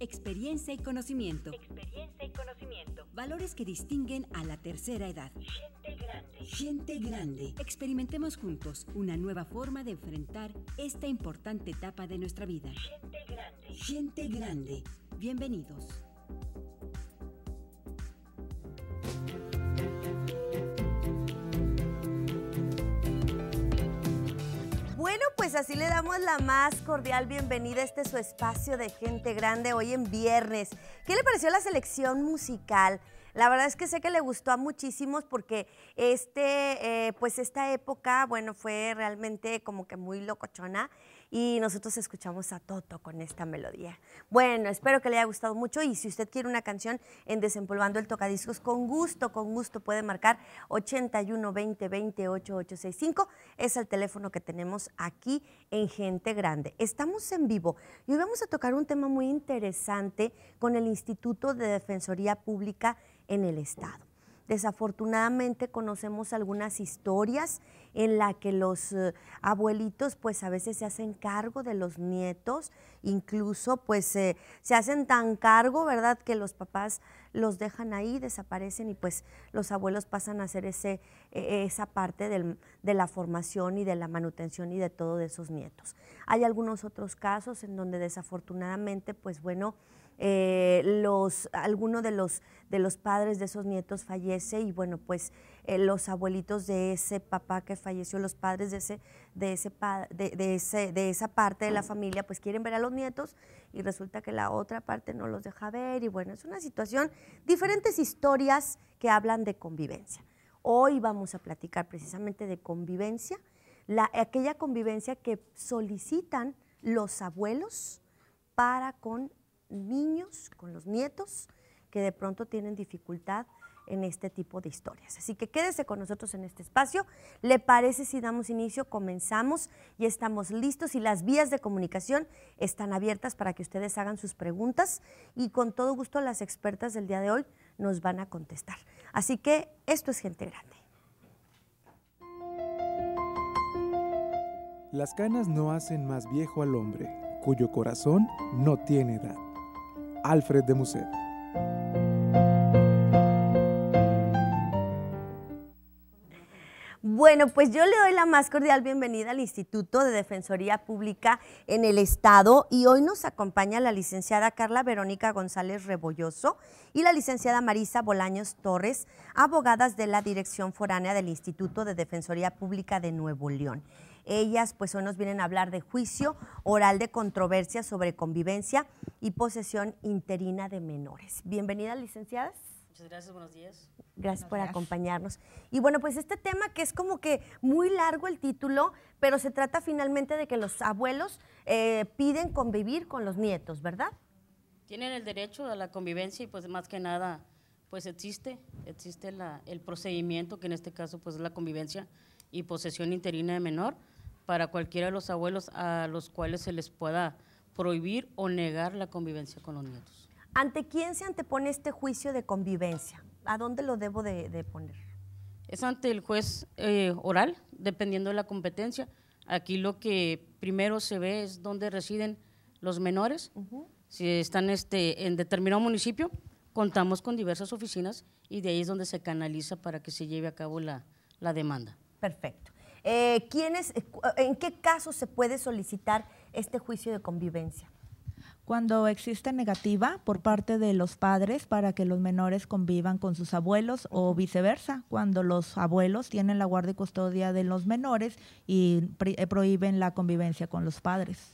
experiencia y conocimiento. Experiencia y conocimiento. Valores que distinguen a la tercera edad. Gente grande. Gente grande. Experimentemos juntos una nueva forma de enfrentar esta importante etapa de nuestra vida. Gente grande. Gente grande. Bienvenidos. Bueno, pues así le damos la más cordial bienvenida a este su espacio de gente grande hoy en viernes. ¿Qué le pareció la selección musical? La verdad es que sé que le gustó a muchísimos porque este, eh, pues esta época, bueno, fue realmente como que muy locochona y nosotros escuchamos a Toto con esta melodía. Bueno, espero que le haya gustado mucho y si usted quiere una canción en Desempolvando el Tocadiscos, con gusto, con gusto puede marcar 81 20 28 865, Es el teléfono que tenemos aquí en Gente Grande. Estamos en vivo y hoy vamos a tocar un tema muy interesante con el Instituto de Defensoría Pública en el Estado. Desafortunadamente conocemos algunas historias en las que los eh, abuelitos pues a veces se hacen cargo de los nietos, incluso pues eh, se hacen tan cargo, ¿verdad? Que los papás los dejan ahí, desaparecen y pues los abuelos pasan a hacer ese, e, esa parte de la formación y de la manutención y de todo de esos nietos. Hay algunos otros casos en donde desafortunadamente pues bueno, eh, los, alguno de los, de los padres de esos nietos fallece y bueno, pues eh, los abuelitos de ese papá que falleció, los padres de, ese, de, ese de, ese, de esa parte de la familia, pues quieren ver a los nietos y resulta que la otra parte no los deja ver y bueno, es una situación, diferentes historias que hablan de convivencia. Hoy vamos a platicar precisamente de convivencia, la, aquella convivencia que solicitan los abuelos para con niños, con los nietos, que de pronto tienen dificultad en este tipo de historias. Así que quédese con nosotros en este espacio. ¿Le parece si damos inicio? Comenzamos y estamos listos y las vías de comunicación están abiertas para que ustedes hagan sus preguntas y con todo gusto las expertas del día de hoy nos van a contestar. Así que esto es gente grande. Las canas no hacen más viejo al hombre, cuyo corazón no tiene edad. Alfred de Musset. Bueno, pues yo le doy la más cordial bienvenida al Instituto de Defensoría Pública en el Estado y hoy nos acompaña la licenciada Carla Verónica González Rebolloso y la licenciada Marisa Bolaños Torres, abogadas de la Dirección Foránea del Instituto de Defensoría Pública de Nuevo León. Ellas pues hoy nos vienen a hablar de juicio oral de controversia sobre convivencia y posesión interina de menores. Bienvenidas, licenciadas. Muchas gracias, buenos días. Gracias por acompañarnos. Y bueno, pues este tema que es como que muy largo el título, pero se trata finalmente de que los abuelos eh, piden convivir con los nietos, ¿verdad? Tienen el derecho a la convivencia y pues más que nada, pues existe, existe el procedimiento que en este caso pues es la convivencia y posesión interina de menor para cualquiera de los abuelos a los cuales se les pueda prohibir o negar la convivencia con los nietos. ¿Ante quién se antepone este juicio de convivencia? ¿A dónde lo debo de, poner? Es ante el juez eh, oral, dependiendo de la competencia. Aquí lo que primero se ve es dónde residen los menores. Si están este, en determinado municipio, contamos con diversas oficinas y de ahí es donde se canaliza para que se lleve a cabo la demanda. Perfecto. Eh, eh, eh, ¿En qué caso se puede solicitar este juicio de convivencia? Cuando existe negativa por parte de los padres para que los menores convivan con sus abuelos o viceversa, cuando los abuelos tienen la guardia y custodia de los menores y prohíben la convivencia con los padres.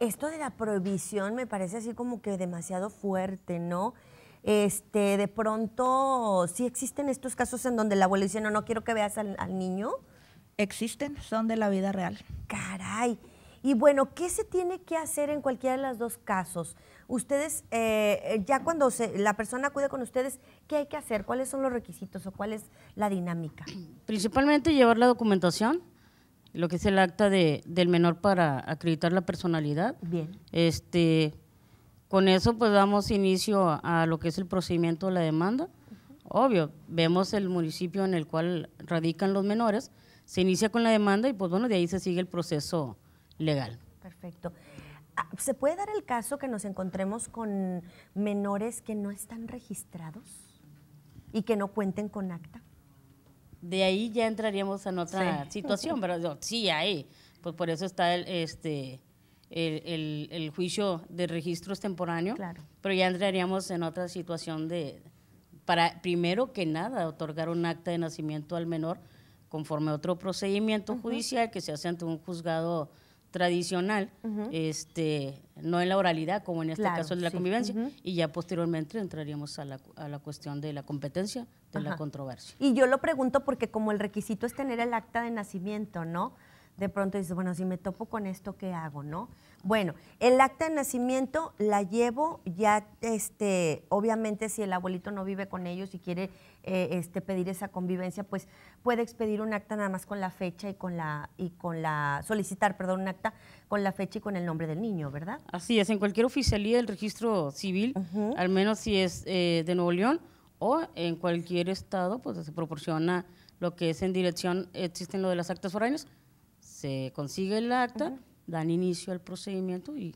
Esto de la prohibición me parece así como que demasiado fuerte, ¿no? Este, de pronto, sí existen estos casos en donde el abuelo dice, no, no quiero que veas al niño, existen, son de la vida real. Caray. Y bueno, ¿qué se tiene que hacer en cualquiera de los dos casos? Ustedes, eh, ya cuando la persona acude con ustedes, ¿qué hay que hacer? ¿Cuáles son los requisitos o cuál es la dinámica? Principalmente llevar la documentación, lo que es el acta de, del menor para acreditar la personalidad. Bien. Este, con eso pues damos inicio a lo que es el procedimiento de la demanda. Obvio, vemos el municipio en el cual radican los menores se inicia con la demanda y pues bueno, de ahí se sigue el proceso legal. Perfecto. Ah, ¿Se puede dar el caso que nos encontremos con menores que no están registrados y que no cuenten con acta? De ahí ya entraríamos en otra situación, pero sí, ahí. Pues por eso está el, este, el, juicio de registros temporáneos. Claro. Pero ya entraríamos en otra situación de, para primero que nada, otorgar un acta de nacimiento al menor conforme a otro procedimiento judicial que se hace ante un juzgado tradicional, este, no en la oralidad, como en este caso de la convivencia, y ya posteriormente entraríamos a la, cuestión de la competencia, de la controversia. Y yo lo pregunto porque como el requisito es tener el acta de nacimiento, ¿no? De pronto dices, bueno, si me topo con esto, ¿qué hago, no? Bueno, el acta de nacimiento la llevo ya, este, obviamente si el abuelito no vive con ellos y quiere eh, este, pedir esa convivencia, pues puede expedir un acta nada más con la fecha y con la, y con la, solicitar, perdón, un acta con la fecha y con el nombre del niño, ¿verdad? Así es, en cualquier oficialía del registro civil, al menos si es eh, de Nuevo León o en cualquier estado, pues se proporciona lo que es en dirección, existen lo de las actas foráneas, se consigue el acta dan inicio al procedimiento y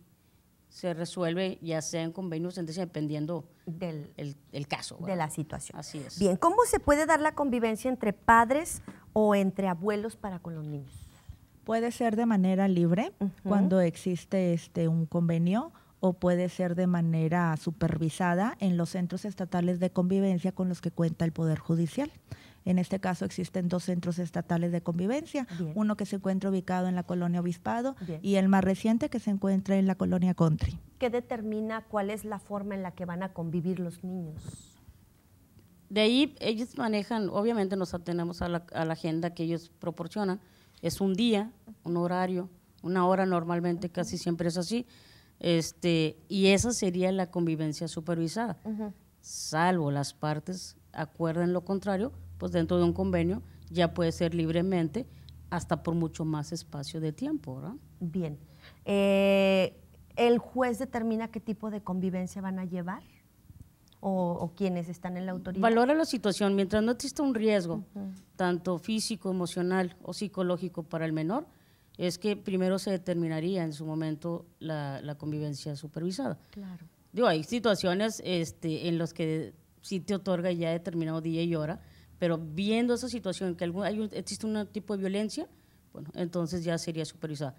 se resuelve ya sea en convenio o sentencia dependiendo del caso. De la situación. Así es. Bien, ¿cómo se puede dar la convivencia entre padres o entre abuelos para con los niños? Puede ser de manera libre cuando existe este un convenio o puede ser de manera supervisada en los centros estatales de convivencia con los que cuenta el Poder Judicial. En este caso existen dos centros estatales de convivencia, uno que se encuentra ubicado en la colonia Obispado y el más reciente que se encuentra en la colonia Country. ¿Qué determina cuál es la forma en la que van a convivir los niños? De ahí ellos manejan, obviamente nos atenemos a la, agenda que ellos proporcionan. Es un día, un horario, una hora normalmente, casi siempre es así. Este, y esa sería la convivencia supervisada, salvo las partes acuerden lo contrario, pues dentro de un convenio ya puede ser libremente hasta por mucho más espacio de tiempo, ¿verdad? Bien. Eh, ¿El juez determina qué tipo de convivencia van a llevar? ¿O, quiénes quienes están en la autoridad? Valora la situación. Mientras no exista un riesgo, tanto físico, emocional o psicológico para el menor, es que primero se determinaría en su momento la, convivencia supervisada. Claro. Digo, hay situaciones este, en las que sí te otorga ya determinado día y hora, pero viendo esa situación, que existe un tipo de violencia, bueno, entonces ya sería supervisada.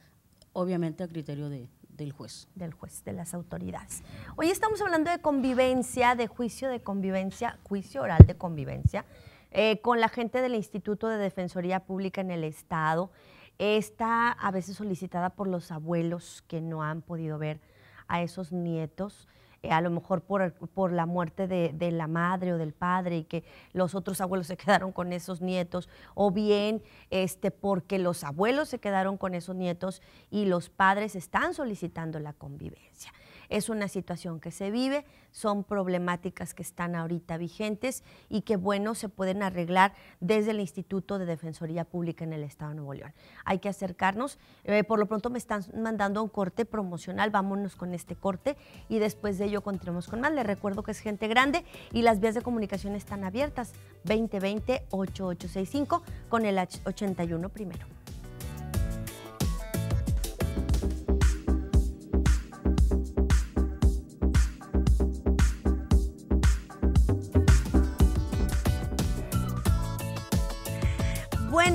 Obviamente a criterio de, del juez. Del juez, de las autoridades. Hoy estamos hablando de convivencia, de juicio de convivencia, juicio oral de convivencia, eh, con la gente del Instituto de Defensoría Pública en el Estado. Está a veces solicitada por los abuelos que no han podido ver a esos nietos a lo mejor por, la muerte de, la madre o del padre y que los otros abuelos se quedaron con esos nietos, o bien este, porque los abuelos se quedaron con esos nietos y los padres están solicitando la convivencia es una situación que se vive, son problemáticas que están ahorita vigentes y que, bueno, se pueden arreglar desde el Instituto de Defensoría Pública en el Estado de Nuevo León. Hay que acercarnos. Eh, por lo pronto me están mandando un corte promocional. Vámonos con este corte y después de ello continuamos con más. Les recuerdo que es gente grande y las vías de comunicación están abiertas 2020-8865 con el 81 primero.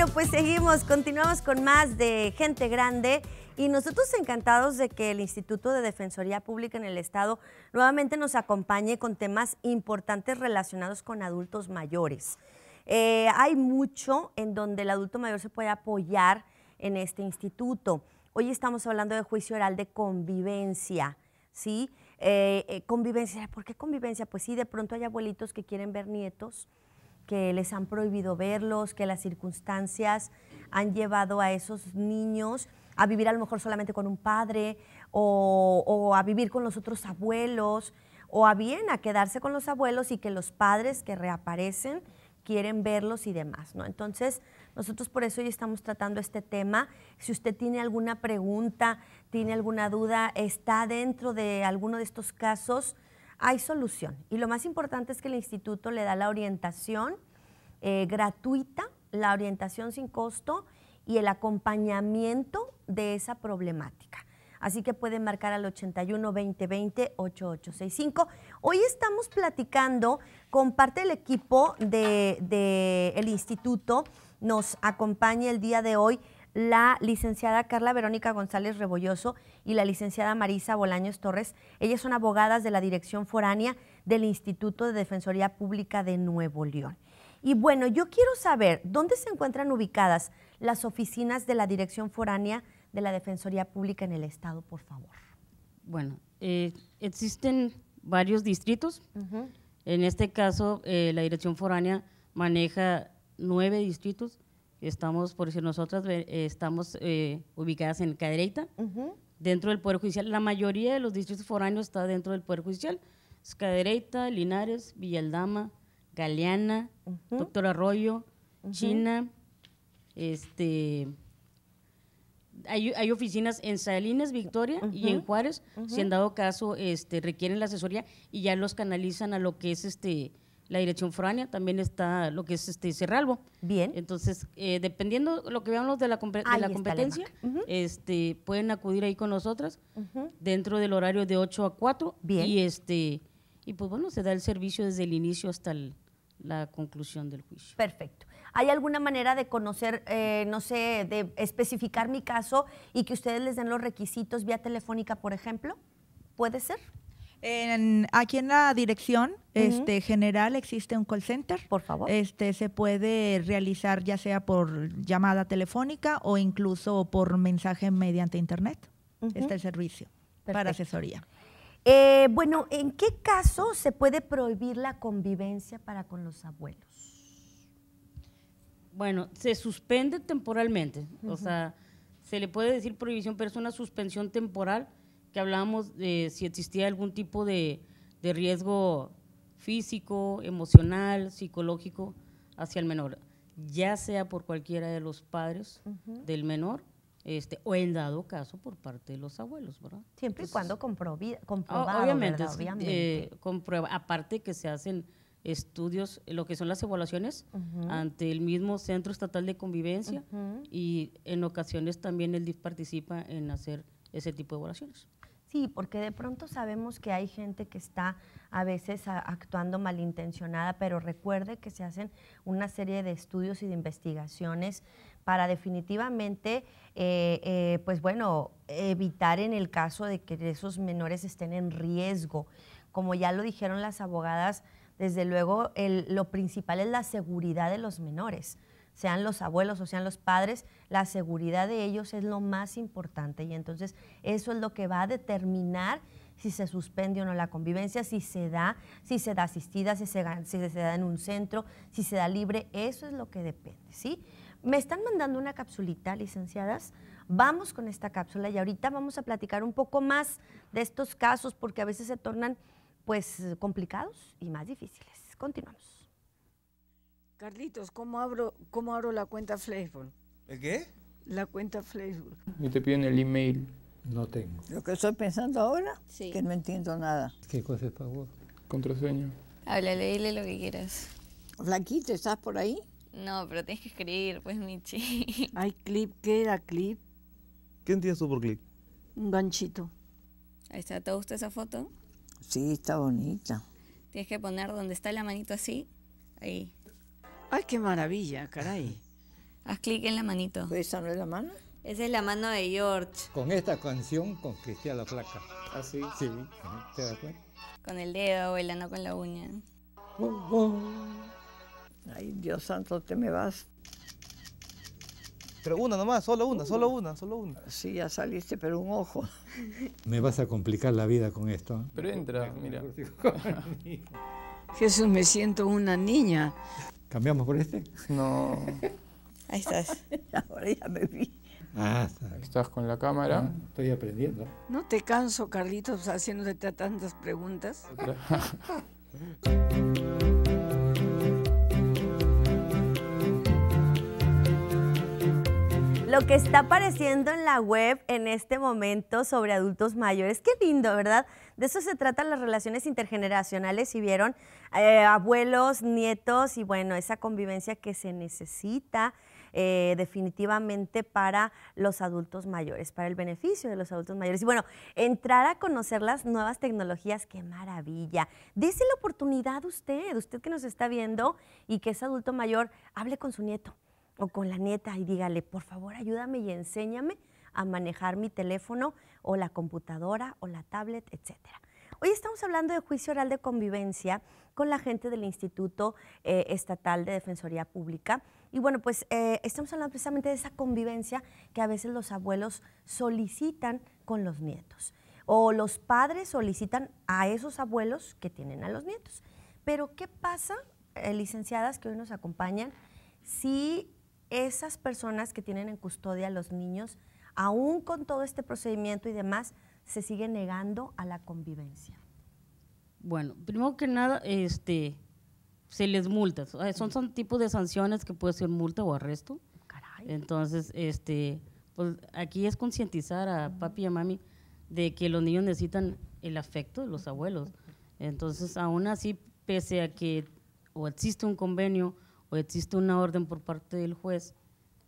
Bueno, pues seguimos, continuamos con más de Gente Grande y nosotros encantados de que el Instituto de Defensoría Pública en el Estado nuevamente nos acompañe con temas importantes relacionados con adultos mayores. Eh, hay mucho en donde el adulto mayor se puede apoyar en este instituto. Hoy estamos hablando de juicio oral de convivencia, ¿sí? Eh, eh, convivencia, ¿por qué convivencia? Pues sí, de pronto hay abuelitos que quieren ver nietos, que les han prohibido verlos, que las circunstancias han llevado a esos niños a vivir a lo mejor solamente con un padre o, a vivir con los otros abuelos o a bien a quedarse con los abuelos y que los padres que reaparecen quieren verlos y demás, ¿no? Entonces, nosotros por eso hoy estamos tratando este tema. Si usted tiene alguna pregunta, tiene alguna duda, está dentro de alguno de estos casos, hay solución. Y lo más importante es que el instituto le da la orientación eh, gratuita, la orientación sin costo y el acompañamiento de esa problemática. Así que pueden marcar al 81 2020 8865. Hoy estamos platicando con parte del equipo del instituto. Nos acompaña el día de hoy la licenciada Carla Verónica González Rebolloso y la licenciada Marisa Bolaños Torres. Ellas son abogadas de la Dirección Foránea del Instituto de Defensoría Pública de Nuevo León. Y bueno, yo quiero saber dónde se encuentran ubicadas las oficinas de la Dirección Foránea de la Defensoría Pública en el Estado, por favor. Bueno, eh, existen varios distritos. En este caso, eh, la Dirección Foránea maneja nueve distritos Estamos, por decir, nosotras eh, estamos eh, ubicadas en Cadereyta, dentro del Poder Judicial. La mayoría de los distritos foráneos está dentro del Poder Judicial. Es Cadereyta, Linares, Villaldama, Galeana, Doctor Arroyo, China, este... Hay, oficinas en Salinas, Victoria y en Juárez, si han dado caso este, requieren la asesoría y ya los canalizan a lo que es este la dirección foránea, también está lo que es este Cerralbo. Bien. Entonces, eh, dependiendo lo que veamos de la, competencia, este, pueden acudir ahí con nosotras dentro del horario de 8 a 4. Bien. Y, este, y pues bueno, se da el servicio desde el inicio hasta la conclusión del juicio. Perfecto. ¿Hay alguna manera de conocer, eh, no sé, de especificar mi caso y que ustedes les den los requisitos vía telefónica, por ejemplo? ¿Puede ser? aquí en la dirección este, general existe un call center. Por favor. Este, se puede realizar ya sea por llamada telefónica o incluso por mensaje mediante internet. este es el servicio para asesoría. Eh, bueno, ¿en qué caso se puede prohibir la convivencia para con los abuelos? Bueno, se suspende temporalmente. O sea, se le puede decir prohibición, pero es una suspensión temporal que hablábamos de si existía algún tipo de, riesgo físico, emocional, psicológico hacia el menor, ya sea por cualquiera de los padres del menor este, o en dado caso por parte de los abuelos, ¿verdad? Siempre y cuando comprobado, obviamente, eh, aparte que se hacen estudios, eh, lo que son las evaluaciones ante el mismo Centro Estatal de Convivencia y en ocasiones también el DIF participa en hacer ese tipo de evaluaciones. Sí, porque de pronto sabemos que hay gente que está a veces actuando malintencionada, pero recuerde que se hacen una serie de estudios y de investigaciones para definitivamente, eh, eh, pues bueno, evitar en el caso de que esos menores estén en riesgo. Como ya lo dijeron las abogadas, desde luego lo principal es la seguridad de los menores sean los abuelos o sean los padres, la seguridad de ellos es lo más importante y entonces eso es lo que va a determinar si se suspende o no la convivencia, si se da, si se da asistida, si se, da en un centro, si se da libre, eso es lo que depende, ¿sí? Me están mandando una capsulita, licenciadas. Vamos con esta cápsula y ahorita vamos a platicar un poco más de estos casos porque a veces se tornan pues complicados y más difíciles. Continuamos. Carlitos, ¿cómo abro, cómo abro la cuenta Facebook? ¿El qué? La cuenta Facebook. Y te piden el email. No tengo. Lo que estoy pensando ahora, sí. que no entiendo nada. ¿Qué cosa es vos? Contraseña. Háblale, dile lo que quieras. Flaquito, ¿estás por ahí? No, pero tienes que escribir, pues, Michi. Ay, clip, ¿qué era clip? ¿Qué entiendes tú por clip? Un ganchito. Ahí está, ¿te gusta esa foto? Sí, está bonita. Tienes que poner donde está la manito así, ahí. ¡Ay, qué maravilla, caray! Haz clic en la manito. ¿Esa no es la mano? Esa es la mano de George. Con esta canción con a la placa. ¿Ah, sí? Sí. ¿Te das cuenta? Con el dedo, abuela, no con la uña. Ay, Dios santo, te me vas. Pero una nomás, solo una, solo una, solo una. Sí, ya saliste, pero un ojo. Me vas a complicar la vida con esto. ¿eh? Pero entra, mira. Jesús, me siento una niña. ¿Cambiamos por este? No. Ahí estás. Ahora ya me vi. Ah, está Estás con la cámara. Ah, estoy aprendiendo. No te canso, Carlitos, haciéndote tantas preguntas. lo que está apareciendo en la web en este momento sobre adultos mayores. Qué lindo, ¿verdad? De eso se tratan las relaciones intergeneracionales, si vieron, eh, abuelos, nietos y bueno, esa convivencia que se necesita. Eh, definitivamente para los adultos mayores, para el beneficio de los adultos mayores. Y bueno, entrar a conocer las nuevas tecnologías, qué maravilla. Dese la oportunidad usted, usted que nos está viendo y que es adulto mayor, hable con su nieto o con la nieta y dígale, por favor, ayúdame y enséñame a manejar mi teléfono o la computadora o la tablet, etcétera. Hoy estamos hablando de juicio oral de convivencia con la gente del Instituto eh, Estatal de Defensoría Pública. Y bueno, pues eh, estamos hablando precisamente de esa convivencia que a veces los abuelos solicitan con los nietos. O los padres solicitan a esos abuelos que tienen a los nietos. Pero ¿qué pasa, eh, licenciadas que hoy nos acompañan, si esas personas que tienen en custodia a los niños, aún con todo este procedimiento y demás, se sigue negando a la convivencia? Bueno, primero que nada, este, se les multa. Son, son tipos de sanciones que puede ser multa o arresto. Entonces, este, pues, aquí es concientizar a papi y a mami de que los niños necesitan el afecto de los abuelos. Entonces, aún así, pese a que o existe un convenio o existe una orden por parte del juez,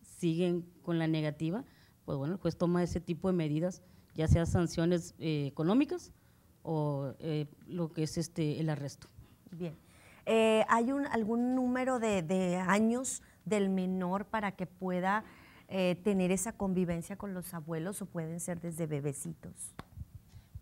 siguen con la negativa, pues bueno, el juez toma ese tipo de medidas, ya sea sanciones eh, económicas o eh, lo que es este el arresto. Bien. Eh, ¿Hay algún número de, años del menor para que pueda tener esa convivencia con los abuelos o pueden ser desde bebecitos?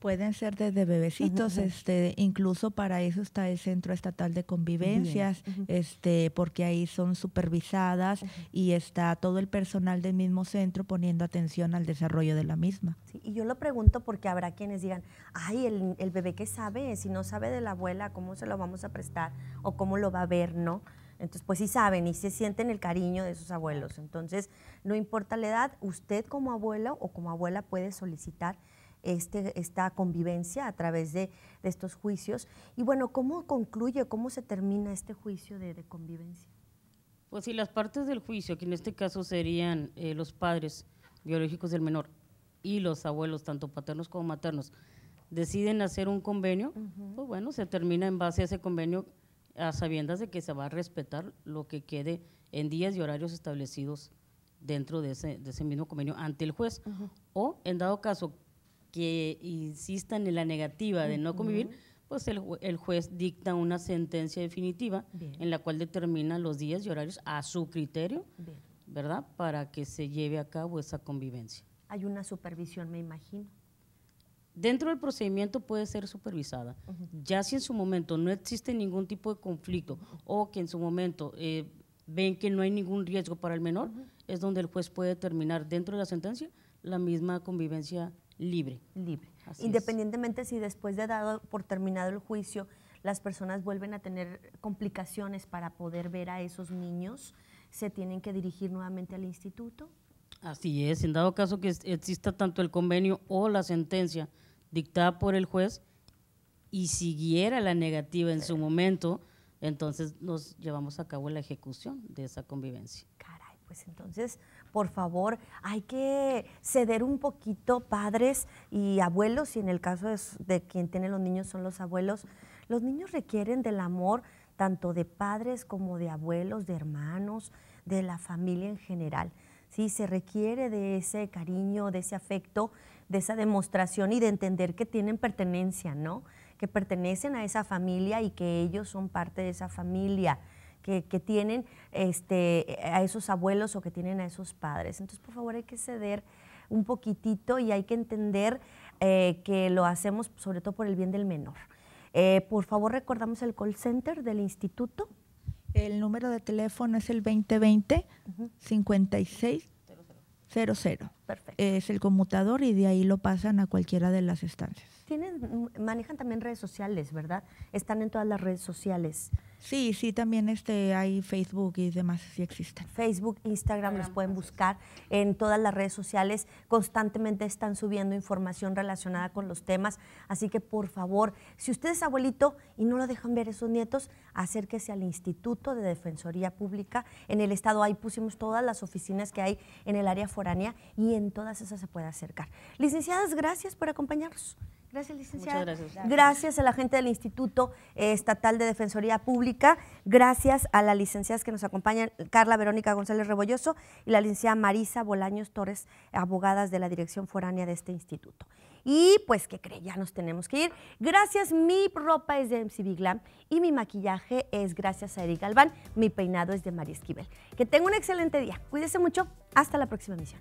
Pueden ser desde bebecitos, este, incluso para eso está el Centro Estatal de Convivencias, este, porque ahí son supervisadas y está todo el personal del mismo centro poniendo atención al desarrollo de la misma. y yo lo pregunto porque habrá quienes digan, ay, el, bebé que sabe, si no sabe de la abuela, ¿cómo se lo vamos a prestar o cómo lo va a ver, no? Entonces, pues sí saben y se sienten el cariño de sus abuelos. Entonces, no importa la edad, usted como abuela o como abuela puede solicitar este, esta convivencia a través de, estos juicios. Y bueno, ¿cómo concluye, cómo se termina este juicio de, convivencia? Pues si las partes del juicio, que en este caso serían eh, los padres biológicos del menor y los abuelos, tanto paternos como maternos, deciden hacer un convenio, pues bueno, se termina en base a ese convenio a sabiendas de que se va a respetar lo que quede en días y horarios establecidos dentro de ese, mismo convenio ante el juez. O, en dado caso, que insistan en la negativa de no convivir, pues el, juez dicta una sentencia definitiva en la cual determina los días y horarios a su criterio, ¿verdad? Para que se lleve a cabo esa convivencia. Hay una supervisión, me imagino. Dentro del procedimiento puede ser supervisada. Ya si en su momento no existe ningún tipo de conflicto o que en su momento eh, ven que no hay ningún riesgo para el menor, es donde el juez puede determinar dentro de la sentencia la misma convivencia libre. Libre. Independientemente si después de dado por terminado el juicio las personas vuelven a tener complicaciones para poder ver a esos niños, se tienen que dirigir nuevamente al instituto. Así es, en dado caso que exista tanto el convenio o la sentencia dictada por el juez y siguiera la negativa en su momento, entonces nos llevamos a cabo la ejecución de esa convivencia. Caray, pues entonces por favor, hay que ceder un poquito padres y abuelos, y en el caso de, quien tiene los niños son los abuelos, los niños requieren del amor tanto de padres como de abuelos, de hermanos, de la familia en general. ¿sí? Se requiere de ese cariño, de ese afecto, de esa demostración y de entender que tienen pertenencia, ¿no? Que pertenecen a esa familia y que ellos son parte de esa familia que, tienen este, a esos abuelos o que tienen a esos padres. Entonces, por favor, hay que ceder un poquitito y hay que entender eh, que lo hacemos sobre todo por el bien del menor. Eh, por favor, recordamos el call center del instituto. El número de teléfono es el 2020 uh es el conmutador y de ahí lo pasan a cualquiera de las estancias. Tienen, mm, manejan también redes sociales, ¿verdad? Están en todas las redes sociales. Sí, sí, también este, hay Facebook y demás, si existen. Facebook, Instagram, los pueden buscar en todas las redes sociales. Constantemente están subiendo información relacionada con los temas. Así que, por favor, si usted es abuelito y no lo dejan ver a sus nietos, acérquese al Instituto de Defensoría Pública. En el Estado ahí pusimos todas las oficinas que hay en el área foránea y en en todas esas se puede acercar. Licenciadas, gracias por acompañarnos. Gracias, licenciada. Muchas gracias. Gracias a la gente del Instituto eh, Estatal de Defensoría Pública. Gracias a las licenciadas que nos acompañan, Carla Verónica González Rebolloso y la licenciada Marisa Bolaños Torres, abogadas de la Dirección Foránea de este instituto. Y pues, ¿qué cree? Ya nos tenemos que ir. Gracias, mi ropa es de MC Biglam y mi maquillaje es gracias a Eric Galván. Mi peinado es de María Esquivel. Que tenga un excelente día. Cuídese mucho. Hasta la próxima emisión.